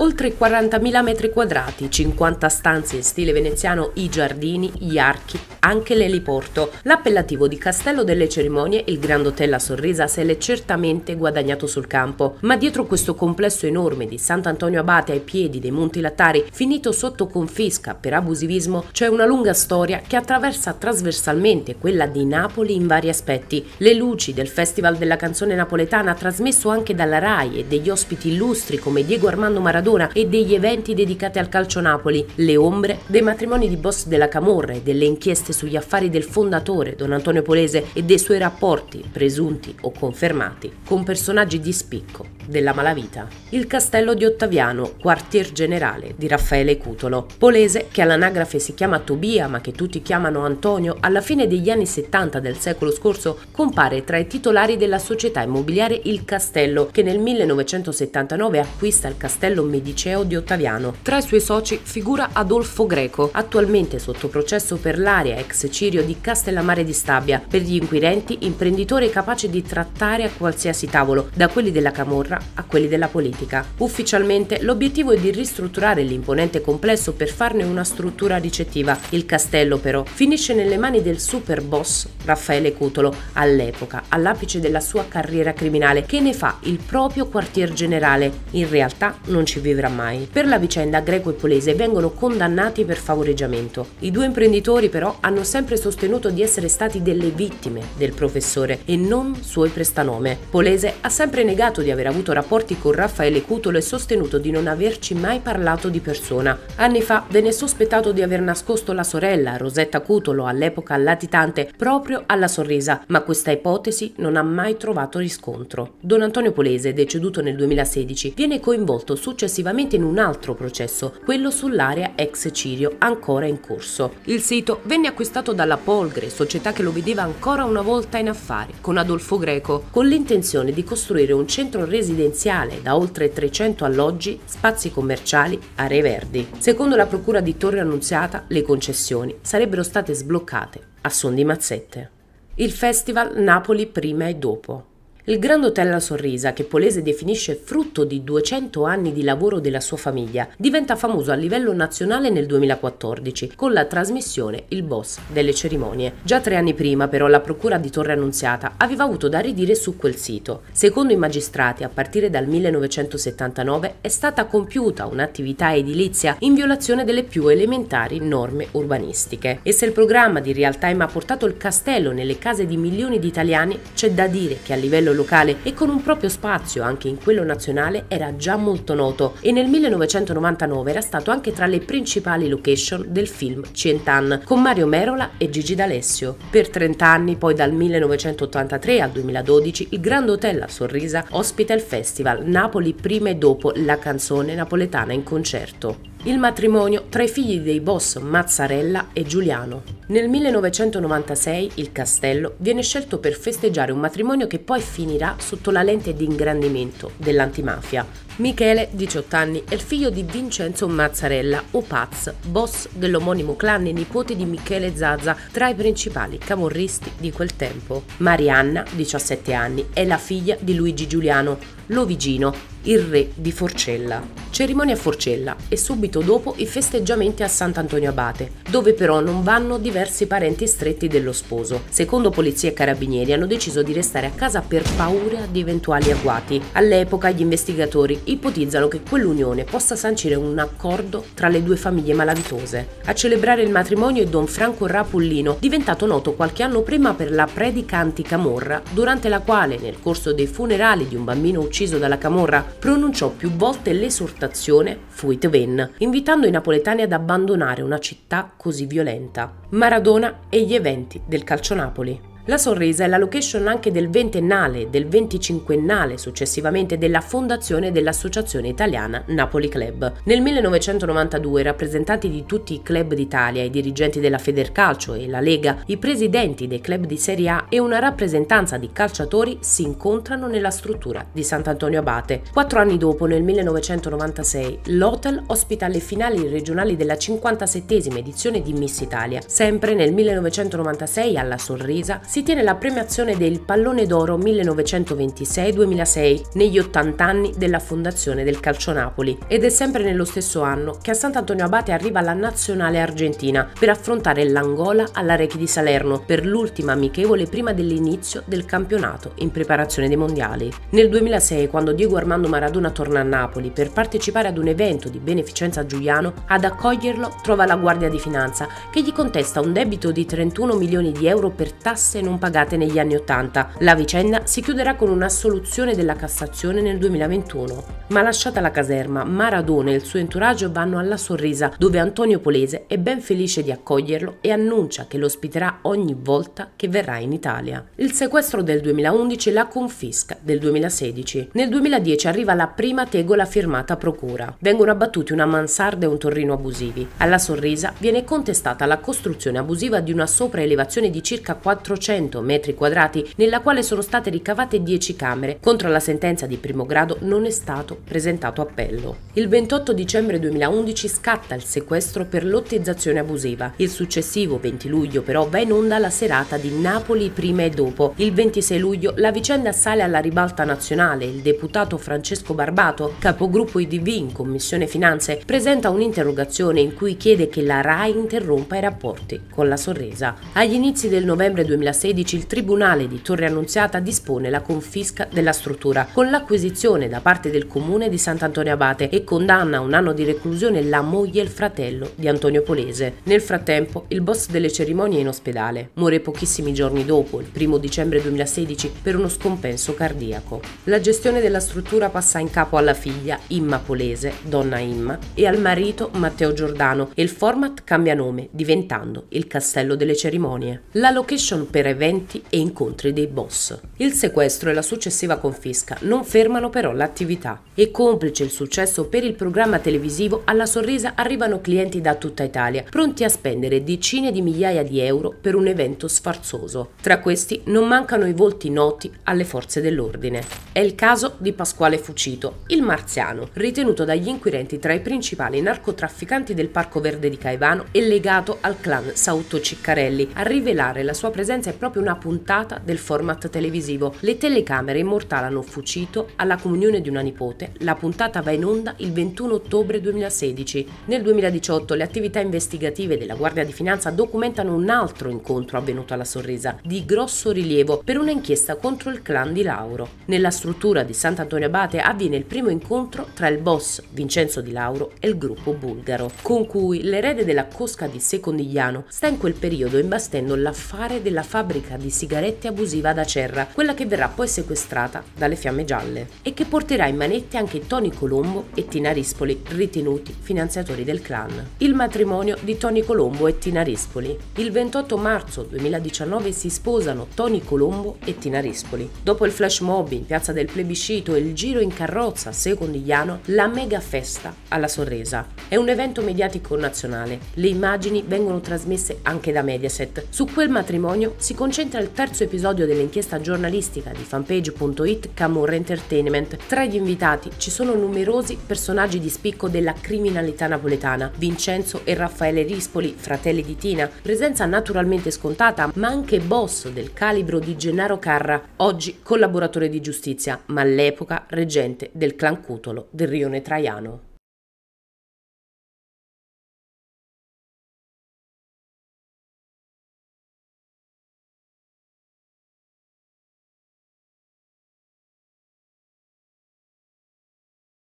oltre 40.000 metri quadrati, 50 stanze in stile veneziano, i giardini, gli archi, anche l'eliporto. L'appellativo di Castello delle Cerimonie, il Grand Hotel a Sorrisa se l'è certamente guadagnato sul campo, ma dietro questo complesso enorme di Sant'Antonio Abate ai piedi dei Monti Lattari, finito sotto confisca per abusivismo, c'è una lunga storia che attraversa trasversalmente quella di Napoli in vari aspetti. Le luci del Festival della canzone napoletana trasmesso anche dalla RAI e degli ospiti illustri come Diego Armando Maradona Maradona e degli eventi dedicati al calcio Napoli, le ombre dei matrimoni di boss della Camorra e delle inchieste sugli affari del fondatore Don Antonio Polese e dei suoi rapporti, presunti o confermati, con personaggi di spicco della malavita. Il castello di Ottaviano, quartier generale di Raffaele Cutolo. Polese, che all'anagrafe si chiama Tobia ma che tutti chiamano Antonio, alla fine degli anni 70 del secolo scorso compare tra i titolari della società immobiliare Il Castello, che nel 1979 acquista il castello medievale liceo di Ottaviano. Tra i suoi soci figura Adolfo Greco, attualmente sotto processo per l'area ex Cirio di Castellammare di Stabia, per gli inquirenti imprenditore capace di trattare a qualsiasi tavolo, da quelli della Camorra a quelli della politica. Ufficialmente l'obiettivo è di ristrutturare l'imponente complesso per farne una struttura ricettiva. Il castello però finisce nelle mani del super boss Raffaele Cutolo, all'epoca all'apice della sua carriera criminale, che ne fa il proprio quartier generale. In realtà non ci vive vivrà mai. Per la vicenda Greco e Polese vengono condannati per favoreggiamento. I due imprenditori però hanno sempre sostenuto di essere stati delle vittime del professore e non suoi prestanome. Polese ha sempre negato di aver avuto rapporti con Raffaele Cutolo e sostenuto di non averci mai parlato di persona. Anni fa venne sospettato di aver nascosto la sorella, Rosetta Cutolo, all'epoca latitante, proprio alla sorrisa, ma questa ipotesi non ha mai trovato riscontro. Don Antonio Polese, deceduto nel 2016, viene coinvolto successivamente successivamente in un altro processo, quello sull'area ex Cirio, ancora in corso. Il sito venne acquistato dalla Polgre, società che lo vedeva ancora una volta in affari, con Adolfo Greco, con l'intenzione di costruire un centro residenziale da oltre 300 alloggi, spazi commerciali, aree verdi. Secondo la procura di Torre Annunziata, le concessioni sarebbero state sbloccate a son di mazzette. Il festival Napoli prima e dopo. Il Grand Hotel La Sorrisa, che Polese definisce frutto di 200 anni di lavoro della sua famiglia, diventa famoso a livello nazionale nel 2014 con la trasmissione Il Boss delle cerimonie. Già tre anni prima, però, la Procura di Torre Annunziata aveva avuto da ridire su quel sito. Secondo i magistrati, a partire dal 1979 è stata compiuta un'attività edilizia in violazione delle più elementari norme urbanistiche. E se il programma di real time ha portato il castello nelle case di milioni di italiani, c'è da dire che a livello livello locale e con un proprio spazio anche in quello nazionale era già molto noto e nel 1999 era stato anche tra le principali location del film Cientan con Mario Merola e Gigi D'Alessio. Per 30 anni, poi dal 1983 al 2012, il Grand Hotel a Sorrisa ospita il festival Napoli prima e dopo la canzone napoletana in concerto il matrimonio tra i figli dei boss Mazzarella e Giuliano. Nel 1996 il castello viene scelto per festeggiare un matrimonio che poi finirà sotto la lente di ingrandimento dell'antimafia. Michele, 18 anni, è il figlio di Vincenzo Mazzarella, o Paz, boss dell'omonimo clan e nipote di Michele Zazza, tra i principali camorristi di quel tempo. Marianna, 17 anni, è la figlia di Luigi Giuliano, Lovigino, il re di Forcella. Cerimonia a Forcella e subito dopo i festeggiamenti a Sant'Antonio Abate, dove però non vanno diversi parenti stretti dello sposo. Secondo polizia e carabinieri hanno deciso di restare a casa per paura di eventuali agguati. All'epoca gli investigatori ipotizzano che quell'unione possa sancire un accordo tra le due famiglie malavitose. A celebrare il matrimonio è Don Franco Rapullino, diventato noto qualche anno prima per la predica anticamorra, durante la quale, nel corso dei funerali di un bambino ucciso dalla camorra, pronunciò più volte l'esortazione Fuit ven, invitando i napoletani ad abbandonare una città così violenta. Maradona e gli eventi del calcio Napoli. La sorresa è la location anche del ventennale, del venticinquennale successivamente della fondazione dell'Associazione Italiana Napoli Club. Nel 1992 rappresentanti di tutti i club d'Italia, i dirigenti della Federcalcio e la Lega, i presidenti dei club di Serie A e una rappresentanza di calciatori si incontrano nella struttura di Sant'Antonio Abate. Quattro anni dopo, nel 1996, l'hotel ospita le finali regionali della 57 edizione di Miss Italia. Sempre nel 1996 alla Sorresa si si tiene la premiazione del Pallone d'Oro 1926-2006 negli 80 anni della fondazione del Calcio Napoli ed è sempre nello stesso anno che a Sant'Antonio Abate arriva la nazionale argentina per affrontare l'Angola alla Rechi di Salerno per l'ultima amichevole prima dell'inizio del campionato in preparazione dei mondiali. Nel 2006, quando Diego Armando Maradona torna a Napoli per partecipare ad un evento di beneficenza Giuliano, ad accoglierlo trova la Guardia di Finanza che gli contesta un debito di 31 milioni di euro per tasse spese non pagate negli anni 80. La vicenda si chiuderà con un'assoluzione della Cassazione nel 2021. Ma lasciata la caserma, Maradona e il suo entourage vanno alla Sorrisa, dove Antonio Polese è ben felice di accoglierlo e annuncia che lo ospiterà ogni volta che verrà in Italia. Il sequestro del 2011 e la confisca del 2016. Nel 2010 arriva la prima tegola firmata procura. Vengono abbattuti una mansarda e un torrino abusivi. Alla Sorrisa viene contestata la costruzione abusiva di una sopraelevazione di circa 400 800 metri quadrati nella quale sono state ricavate 10 camere. Contro la sentenza di primo grado non è stato presentato appello. Il 28 dicembre 2011 scatta il sequestro per lottizzazione abusiva. Il successivo 20 luglio però va in onda la serata di Napoli prima e dopo. Il 26 luglio la vicenda sale alla ribalta nazionale. Il deputato Francesco Barbato, capogruppo IDV in Commissione Finanze, presenta un'interrogazione in cui chiede che la RAI interrompa i rapporti con la Sorresa. Agli inizi del novembre 2016 2016 il Tribunale di Torre Annunziata dispone la confisca della struttura con l'acquisizione da parte del Comune di Sant'Antonio Abate e condanna a un anno di reclusione la moglie e il fratello di Antonio Polese. Nel frattempo il boss delle cerimonie è in ospedale. Muore pochissimi giorni dopo, il 1 dicembre 2016, per uno scompenso cardiaco. La gestione della struttura passa in capo alla figlia Imma Polese, donna Imma, e al marito Matteo Giordano e il format cambia nome, diventando il Castello delle Cerimonie. La location per eventi e incontri dei boss. Il sequestro e la successiva confisca non fermano però l'attività e complice il successo per il programma televisivo alla sorresa arrivano clienti da tutta Italia pronti a spendere decine di migliaia di euro per un evento sfarzoso. Tra questi non mancano i volti noti alle forze dell'ordine. È il caso di Pasquale Fucito, il marziano, ritenuto dagli inquirenti tra i principali narcotrafficanti del Parco Verde di Caivano e legato al clan Sauto Ciccarelli, a rivelare la sua presenza e proprio una puntata del format televisivo. Le telecamere immortalano Fucito alla comunione di una nipote. La puntata va in onda il 21 ottobre 2016. Nel 2018 le attività investigative della Guardia di Finanza documentano un altro incontro avvenuto alla Sorresa, di grosso rilievo, per un'inchiesta contro il clan di Lauro. Nella struttura di Sant'Antonio Abate avviene il primo incontro tra il boss Vincenzo Di Lauro e il gruppo bulgaro, con cui l'erede della cosca di Secondigliano sta in quel periodo imbastendo l'affare della fabbrica fabbrica di sigarette abusiva ad Acerra, quella che verrà poi sequestrata dalle fiamme gialle e che porterà in manette anche Tony Colombo e Tina Rispoli, ritenuti finanziatori del clan. Il matrimonio di Tony Colombo e Tina Rispoli. Il 28 marzo 2019 si sposano Tony Colombo e Tina Rispoli. Dopo il flash mob in piazza del plebiscito e il giro in carrozza a Secondigliano, la mega festa alla sorresa. È un evento mediatico nazionale. Le immagini vengono trasmesse anche da Mediaset. Su quel matrimonio si concentra il terzo episodio dell'inchiesta giornalistica di fanpage.it Camorra Entertainment. Tra gli invitati ci sono numerosi personaggi di spicco della criminalità napoletana, Vincenzo e Raffaele Rispoli, fratelli di Tina, presenza naturalmente scontata, ma anche boss del calibro di Gennaro Carra, oggi collaboratore di giustizia, ma all'epoca reggente del clan Cutolo del rione Traiano.